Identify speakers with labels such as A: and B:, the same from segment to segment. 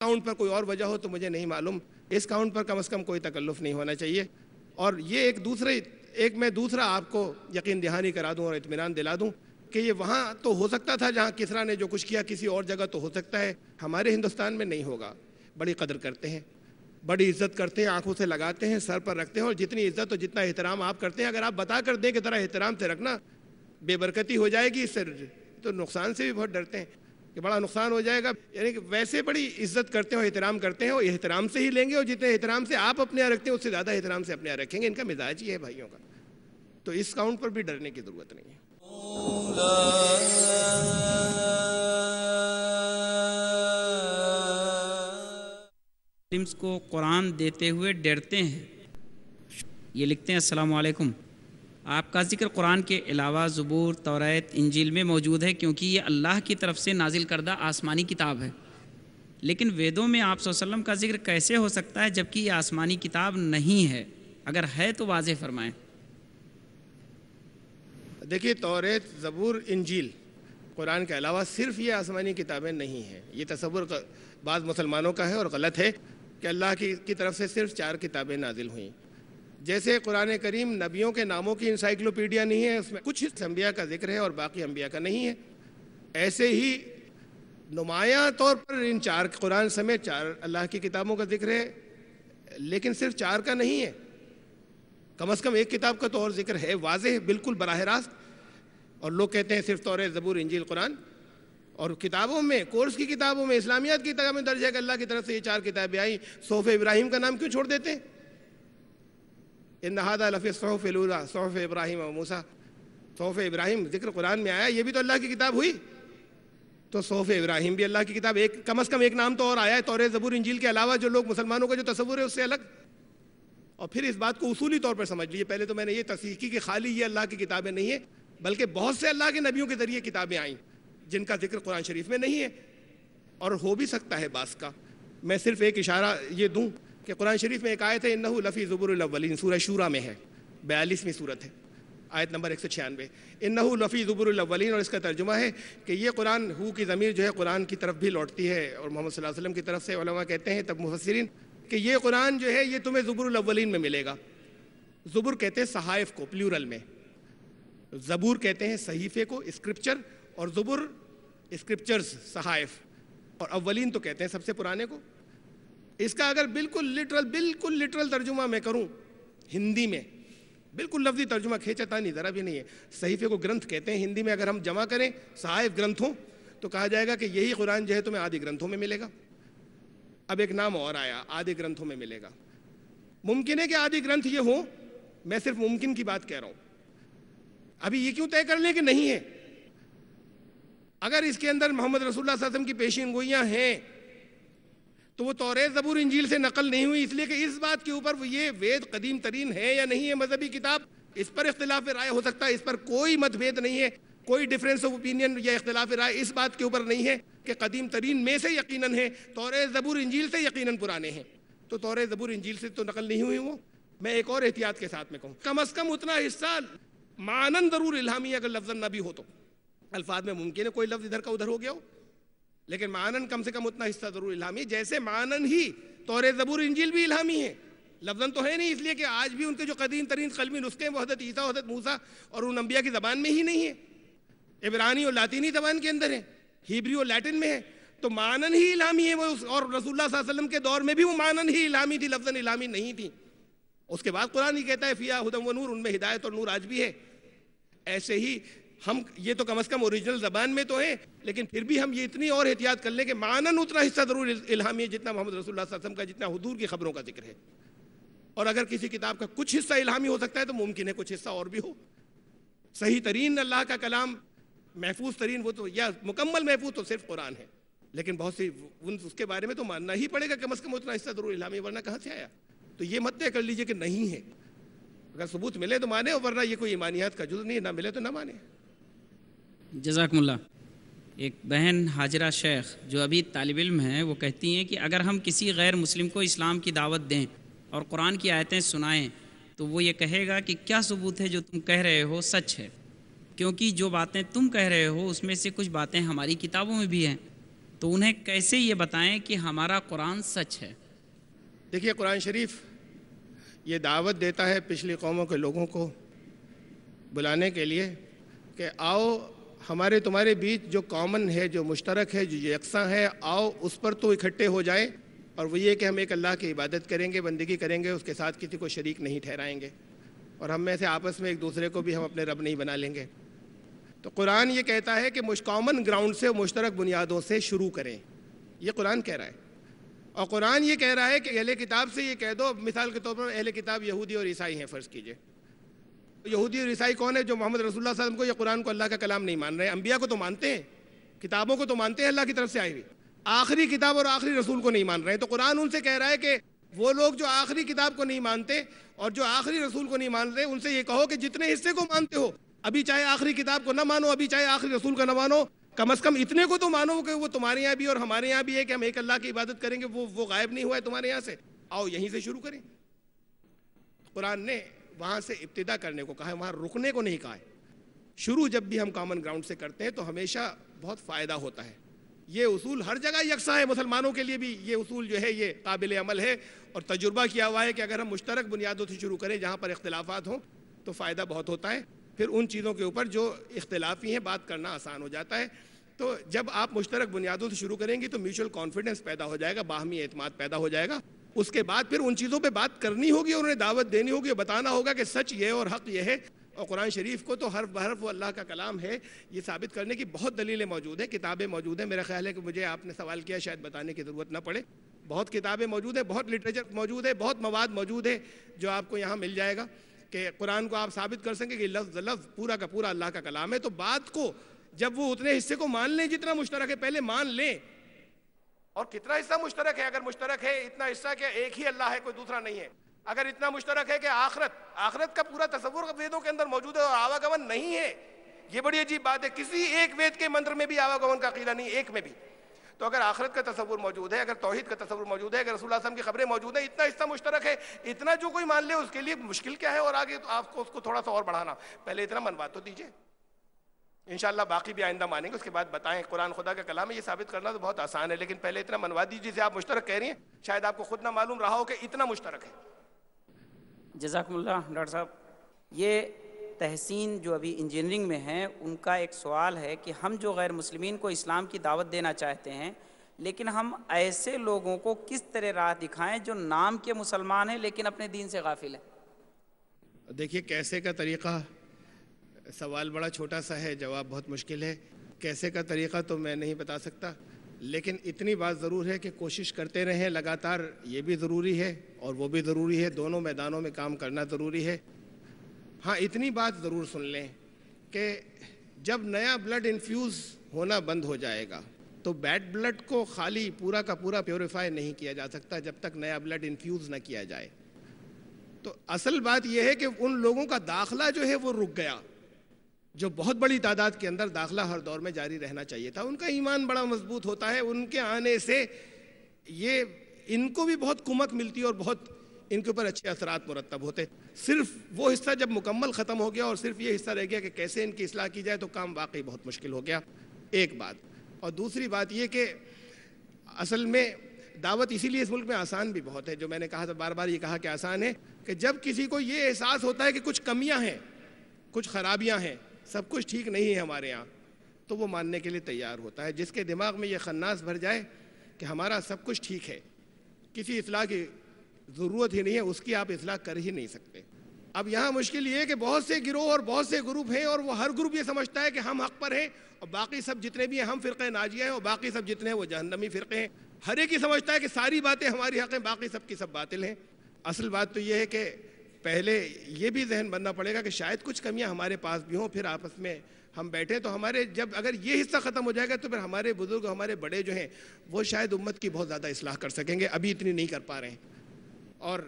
A: count पर कोई और वजह हो तो मुझे नहीं मालूम इस काउंट पर कम से कम कोई तकल्लुफ़ नहीं होना चाहिए और ये एक दूसरे एक मैं दूसरा आपको यकीन दहानी करा दूं और इतमान दिला दूं कि ये वहाँ तो हो सकता था जहाँ किसरा ने जो कुछ किया किसी और जगह तो हो सकता है हमारे हिंदुस्तान में नहीं होगा बड़ी कदर करते हैं बड़ी इज्जत करते हैं आंखों से लगाते हैं सर पर रखते हैं और जितनी इज्जत और जितना एहतराम आप करते हैं अगर आप बता कर दें कि तरह एहतराम से रखना बेबरकती हो जाएगी इससे तो नुकसान से भी बहुत डरते हैं कि बड़ा नुकसान हो जाएगा यानी कि वैसे बड़ी इज्जत करते हैं और एहतराम करते हैं और एहतराम से ही लेंगे और जितने एहतराम से आप अपने यहाँ रखते हैं उससे ज़्यादा एहतराम से अपने यहाँ रखेंगे इनका मिजाज ही है भाइयों का तो इस काउंट पर भी डरने की ज़रूरत नहीं है
B: को कुरान देते हुए डरते हैं ये लिखते हैं असलकुम आपका ज़िक्र कुरान के अलावा ज़बूर तौरात इंजील में मौजूद है क्योंकि ये अल्लाह की तरफ से नाजिल करदा आसमानी किताब है लेकिन वेदों में आप वसल्लम का जिक्र कैसे हो सकता है जबकि ये आसमानी किताब नहीं है अगर है
A: तो वाज फरमाएं देखिए तौरात ज़बूर इंजील कुरान के अलावा सिर्फ ये आसमानी किताबें नहीं हैं ये तस्वुर बाज़ मुसलमानों का है और गलत है कि अल्लाह की, की तरफ से सिर्फ चार किताबें नाजिल हुई जैसे कुरान करीम नबियों के नामों की इंसाइक्लोपीडिया नहीं है उसमें कुछ अम्बिया का जिक्र है और बाकी अम्बिया का नहीं है ऐसे ही नुमाया तौर पर इन चार कुरान समेत चार अल्लाह की किताबों का जिक्र है लेकिन सिर्फ चार का नहीं है कम अज़ कम एक किताब का तो और जिक्र है वाज बिल्कुल बरह रास्त और लोग कहते हैं सिर्फ तौर ज़बूर इंजील कुरान और किताबों में कोर्स की किताबों में इस्लामियात की किताब में दर्ज है कि अल्लाह की तरफ से ये चार किताबें आई सोफ़ इब्राहिम का नाम क्यों छोड़ देते हैं इन हादा लफ़ी सहफ़ लूला इब्राहिम और मूसा सहफ़ इब्राहिम जिक्र कुरान में आया ये भी तो अल्लाह की किताब हुई तो सोफ़ इब्राहिम भी अल्लाह की किताब एक कम अज़ कम एक नाम तो और आया है तौर ज़बूर इंजील के अलावा जो लोग मुसलमानों का जो तस्वुर है उससे अलग और फिर इस बात को उसूली तौर पर समझ लीजिए पहले तो मैंने ये तस्दीक की कि खाली ये अल्लाह की किताबें नहीं है बल्कि बहुत से अल्लाह के नबियों के ज़रिए किताबें आई जिनका जिक्र कुरान शरीफ में नहीं है और हो भी सकता है बास का मैं सिर्फ एक इशारा ये दूँ कि कुरान शरीफ में एक आयत है नहू लफ़ी ज़ुबुरवलिन सूर शूरा में है बयालीसवीं सूरत है आयत नंबर एक सौ छियानवे इन नहू लफ़ी ज़ुबुरवलिन और इसका तर्जुमा है कि ये कुरान हु की ज़मीर जो है कुरान की तरफ भी लौटती है और मोहम्मद वसल्लम की तरफ से कहते हैं तब मुफसरिन कि ये कुरान जो है ये तुम्हें ज़ुबुरवलिन में मिलेगा ज़ुबुर कहते हैं सहाइफ को प्लूरल में ज़बूर कहते हैं सहीफ़े को स्क्रिप्चर और ज़ुबुर स्क्रिप्चर्स सहाइफ और अवलिन तो कहते हैं सबसे पुराने को इसका अगर बिल्कुल लिटरल बिल्कुल लिटरल तर्जुमा मैं करूं हिंदी में बिल्कुल लफ्जी तर्जुमा खेचता नहीं ज़रा भी नहीं है सहीफे को ग्रंथ कहते हैं हिंदी में अगर हम जमा करें सहायक ग्रंथों तो कहा जाएगा कि यही कुरान जो है तुम्हें आदि ग्रंथों में मिलेगा अब एक नाम और आया आदि ग्रंथों में मिलेगा मुमकिन है कि आदि ग्रंथ ये हो मैं सिर्फ मुमकिन की बात कह रहा हूं अभी ये क्यों तय कर लें कि नहीं है अगर इसके अंदर मोहम्मद रसुल्ला की पेशी हैं तो वो तौर ज़बूर इंजील से नकल नहीं हुई इसलिए कि इस बात के ऊपर ये वेद कदीम तरीन है या नहीं है मजहबी किताब इस पर इख्तलाफ राय हो सकता है इस पर कोई मतभेद नहीं है कोई डिफरेंस ऑफ ओपिनियन या इख्तलाफ राय इस बात के ऊपर नहीं है कि कदीम तरीन में से यकीन है तौर ज़बूर इंजील से यकीन पुराने हैं तो तोरे ज़बूर इंजील से तो नकल नहीं हुई वो मैं एक और एहतियात के साथ में कहूँ कम अज़ कम उतना हिस्सा मानन ज़रूर इलामी अगर लफ्जन न भी हो तो अल्फाज में मुमकिन है कोई लफ्ज़ इधर का उधर हो गया हो लेकिन मानन कम से कम उतना हिस्सा जरूर इलामी जैसे मानन ही तोरे जबूर इंजिल भी इलामी है लफ्जन तो है नहीं इसलिए कि आज भी उनके जो कदीम तरीन कलमी नुस्खे वो हजरत ईसा हजरत मूसा और उन अम्बिया की ज़बान में ही नहीं है इबरानी और लातीनी ज़बान के अंदर है हिब्री और लैटिन में है तो मानन ही इलामी है वो और रसूलुल्लाह वसलम के दौर में भी वो मानन ही इलामी थी लफ्जन इलामी नहीं थी उसके बाद कुरान ही कहता है फ़िया हदम व नूर उनमें हिदायत और नूर आज भी है ऐसे ही हम ये तो कम अज़ कम ओरिजिनल ज़बान में तो हैं लेकिन फिर भी हम ये इतनी और एहतियात कर लें कि मानन उतना हिस्सा ज़रूर इल्हामी है जितना मोहम्मद रसूल वसम का जितना हदूर की खबरों का जिक्र है और अगर किसी किताब का कुछ हिस्सा इल्हामी हो सकता है तो मुमकिन है कुछ हिस्सा और भी हो सही तरीन अल्लाह का कलाम महफूज तरीन वो तो या मुकम्मल महफूज तो सिर्फ कुरान है लेकिन बहुत सी उन उसके बारे में तो मानना ही पड़ेगा कम अज़ कम उतना हिस्सा ज़रूर इल्हामी वरना कहाँ से आया तो ये मत तय कर लीजिए कि नहीं है अगर सबूत मिले तो माने वरना ये कोई ईमानियात का जुज नहीं है ना मिले तो ना माने
B: जजाकल्ला एक बहन हाजरा शेख जो अभी तालब इम है वो कहती हैं कि अगर हम किसी गैर मुस्लिम को इस्लाम की दावत दें और कुरान की आयतें सुनाएं तो वो ये कहेगा कि क्या सबूत है जो तुम कह रहे हो सच है क्योंकि जो बातें तुम कह रहे हो उसमें से कुछ बातें हमारी किताबों में भी हैं तो उन्हें कैसे ये बताएं कि हमारा
A: कुरान सच है देखिए कुरान शरीफ ये दावत देता है पिछली कौमों के लोगों को बुलाने के लिए कि आओ हमारे तुम्हारे बीच जो कॉमन है जो मुश्तरक है जो यकसा है आओ उस पर तो इकट्ठे हो जाए और वो ये कि हम एक अल्लाह की इबादत करेंगे बंदगी करेंगे उसके साथ किसी को शरीक नहीं ठहराएंगे और हम में से आपस में एक दूसरे को भी हम अपने रब नहीं बना लेंगे तो कुरान ये कहता है कि मुश कॉमन ग्राउंड से मुश्तरक बुनियादों से शुरू करें ये कुरान कह रहा है और कुरान ये कह रहा है कि अहले किताब से ये कह दो मिसाल के तौर पर अहले किताब यहूदी और ईसाई हैं फ़र्ज़ कीजिए तो यहूदी और ईसाई कौन है जो मोहम्मद रसूल को या कुरान को अल्लाह का कलाम नहीं मान रहे अंबिया को तो मानते हैं किताबों को तो मानते हैं अल्लाह की तरफ से आई हुई आखिरी किताब और आखिरी रसूल को नहीं मान रहे तो कुरान उनसे कह रहा है कि वो लोग जो आखिरी किताब को नहीं मानते और जो आखिरी रसूल को नहीं मान रहे उनसे ये कहो कि जितने हिस्से को मानते हो अभी चाहे आखिरी किताब को ना मानो अभी चाहे आखिरी रसूल को ना मानो कम अज़ कम इतने को तो मानो कि वो तुम्हारे यहाँ भी और हमारे यहाँ भी है कि हम एक अल्लाह की इबादत करेंगे वो वो गायब नहीं हुआ है तुम्हारे यहाँ से आओ यहीं से शुरू करें कुरान ने वहाँ से इब्तदा करने को कहा है वहाँ रुकने को नहीं कहा है शुरू जब भी हम कॉमन ग्राउंड से करते हैं तो हमेशा बहुत फ़ायदा होता है ये उसूल हर जगह यकसा है मुसलमानों के लिए भी ये उसूल जो है ये काबिल अमल है और तजुर्बा किया हुआ है कि अगर हम मुश्तरक बुनियादों से शुरू करें जहाँ पर इख्तलाफात हों तो फ़ायदा बहुत होता है फिर उन चीज़ों के ऊपर जो इख्तलाफी हैं बात करना आसान हो जाता है तो जब आप मुश्तरक बुनियादों से शुरू करेंगी तो म्यूचुअल कॉन्फिडेंस पैदा हो जाएगा बाहमी अतमाद पैदा हो जाएगा उसके बाद फिर उन चीज़ों पे बात करनी होगी और उन्हें दावत देनी होगी और बताना होगा कि सच ये और हक ये है और कुरान शरीफ को तो हर बहरफ व अल्लाह का कलाम है ये साबित करने की बहुत दलीलें मौजूद हैं किताबें मौजूद हैं मेरा ख्याल है कि मुझे आपने सवाल किया शायद बताने की ज़रूरत ना पड़े बहुत किताबें मौजूद हैं बहुत लिटरेचर मौजूद है बहुत मवाद मौजूद है जो आपको यहाँ मिल जाएगा कि कुरान को आप साबित कर सकें कि लफ्ज़ लफ्ज़ पूरा का पूरा अल्लाह का कलाम है तो बात को जब वो उतने हिस्से को मान लें जितना मुश्तरक है पहले मान लें और कितना हिस्सा मुश्तरक है अगर मुश्तरक है इतना हिस्सा क्या एक ही अल्लाह है कोई दूसरा नहीं है अगर इतना मुश्तरक है कि आखरत आखरत का पूरा तस्वुर वेदों के अंदर मौजूद है और आवागमन नहीं है ये बड़ी अजीब बात है किसी एक वेद के मंत्र में भी आवागमन का अकीदा नहीं एक में भी तो अगर आखरत का तस्वुर मौजूद है अगर तोहहीद का तस्वुर मौजूद है अगर आसम की खबरें मौजूद है इतना हिस्सा मुश्तरक है इतना जो कोई मान ले उसके लिए मुश्किल क्या है और आगे तो आपको उसको थोड़ा सा और बढ़ाना पहले इतना मनवा तो दीजिए इन बाकी भी आइंदा मानेंगे उसके बाद बताएं कुरान खुदा का कलाम है ये साबित करना तो बहुत आसान है लेकिन पहले इतना मनवा दीजिए जिसे आप मुश्तरक कह रही हैं शायद आपको खुद ना मालूम रहा हो कि इतना मुश्तरक है
B: जजाकमल्ला डॉक्टर साहब ये तहसीन जो अभी इंजीनियरिंग में हैं उनका एक सवाल है कि हम जो गैर मुस्लिम को इस्लाम की दावत देना चाहते हैं लेकिन हम ऐसे लोगों को किस तरह राह दिखाएं जो नाम के मुसलमान हैं लेकिन अपने दीन से गाफिल हैं
A: देखिए कैसे का तरीक़ा सवाल बड़ा छोटा सा है जवाब बहुत मुश्किल है कैसे का तरीका तो मैं नहीं बता सकता लेकिन इतनी बात ज़रूर है कि कोशिश करते रहें लगातार ये भी ज़रूरी है और वो भी ज़रूरी है दोनों मैदानों में काम करना ज़रूरी है हाँ इतनी बात ज़रूर सुन लें कि जब नया ब्लड इन्फ्यूज़ होना बंद हो जाएगा तो बैड ब्लड को खाली पूरा का पूरा प्योरीफाई नहीं किया जा सकता जब तक नया ब्लड इन्फ्यूज़ ना किया जाए तो असल बात यह है कि उन लोगों का दाखला जो है वो रुक गया जो बहुत बड़ी तादाद के अंदर दाखला हर दौर में जारी रहना चाहिए था उनका ईमान बड़ा मजबूत होता है उनके आने से ये इनको भी बहुत कुमक मिलती है और बहुत इनके ऊपर अच्छे असरात मुरतब होते सिर्फ वो हिस्सा जब मुकम्मल ख़त्म हो गया और सिर्फ ये हिस्सा रह गया कि कैसे इनकी असलाह की जाए तो काम वाकई बहुत मुश्किल हो गया एक बात और दूसरी बात ये कि असल में दावत इसीलिए इस मुल्क में आसान भी बहुत है जो मैंने कहा था बार बार ये कहा कि आसान है कि जब किसी को ये एहसास होता है कि कुछ कमियां हैं कुछ खराबियां हैं सब कुछ ठीक नहीं है हमारे यहाँ तो वो मानने के लिए तैयार होता है जिसके दिमाग में ये खन्नास भर जाए कि हमारा सब कुछ ठीक है किसी असलाह की ज़रूरत ही नहीं है उसकी आप असलाह कर ही नहीं सकते अब यहाँ मुश्किल ये है कि बहुत से गिरोह और बहुत से ग्रुप हैं और वो हर ग्रुप ये समझता है कि हम हक पर हैं और बाकी सब जितने भी हैं हम फ़िरक़े नाजिया हैं और बाकी सब जितने हैं वो जहन्नमी फ़िरक़े हैं हर एक ही समझता है कि सारी बातें हमारी हक़ हैं बाकी सब की सब बातिल हैं असल बात तो ये है कि पहले ये भी जहन बनना पड़ेगा कि शायद कुछ कमियां हमारे पास भी हों फिर आपस में हम बैठे तो हमारे जब अगर ये हिस्सा ख़त्म हो जाएगा तो फिर हमारे बुज़ुर्ग हमारे बड़े जो हैं वो शायद उम्मत की बहुत ज़्यादा इसलाह कर सकेंगे अभी इतनी नहीं कर पा रहे हैं और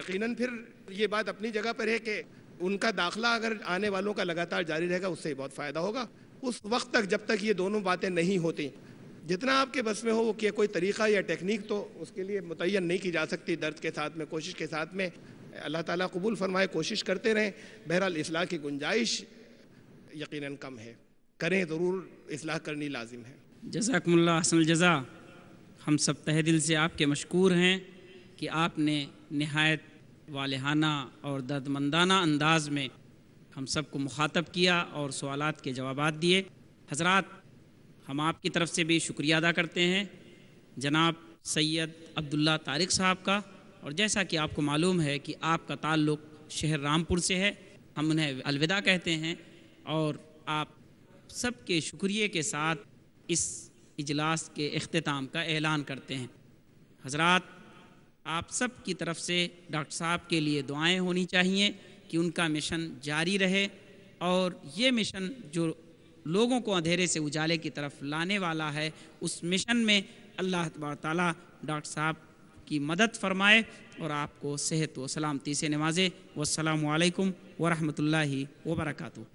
A: यकीनन फिर ये बात अपनी जगह पर है कि उनका दाखला अगर आने वालों का लगातार जारी रहेगा उससे बहुत फ़ायदा होगा उस वक्त तक जब तक ये दोनों बातें नहीं होती जितना आपके बस में हो वो किया कोई तरीक़ा या टेक्निक तो उसके लिए मुतन नहीं की जा सकती दर्द के साथ में कोशिश के साथ में अल्लाह ताला कबूल फरमाए कोशिश करते रहें बहरहाल इसलाह की गुंजाइश यकीनन कम है करें ज़रूर इसलाह करनी लाजिम है
B: जजाकमल्ला हसन जजा हम सब तह दिल से आपके मशहूर हैं कि आपने नहायत वालहाना और दर्दमंदाना अंदाज में हम सबको मुखातब किया और सवाल के जवाब दिए हजरात हम आपकी तरफ से भी शुक्रिया अदा करते हैं जनाब सैयद अब्दुल्ला तारिक साहब का और जैसा कि आपको मालूम है कि आपका ताल्लुक शहर रामपुर से है हम उन्हें अलविदा कहते हैं और आप सबके शुक्रिया के साथ इस इजलास के अख्ताम का ऐलान करते हैं हजरत आप सब की तरफ से डॉक्टर साहब के लिए दुआएं होनी चाहिए कि उनका मिशन जारी रहे और ये मिशन जो लोगों को अंधेरे से उजाले की तरफ लाने वाला है उस मिशन में अल्लाह तबार ताली डॉक्टर साहब की मदद फरमाए और आपको सेहत व सलामती से नवाजे वालकम वरहमल वर्का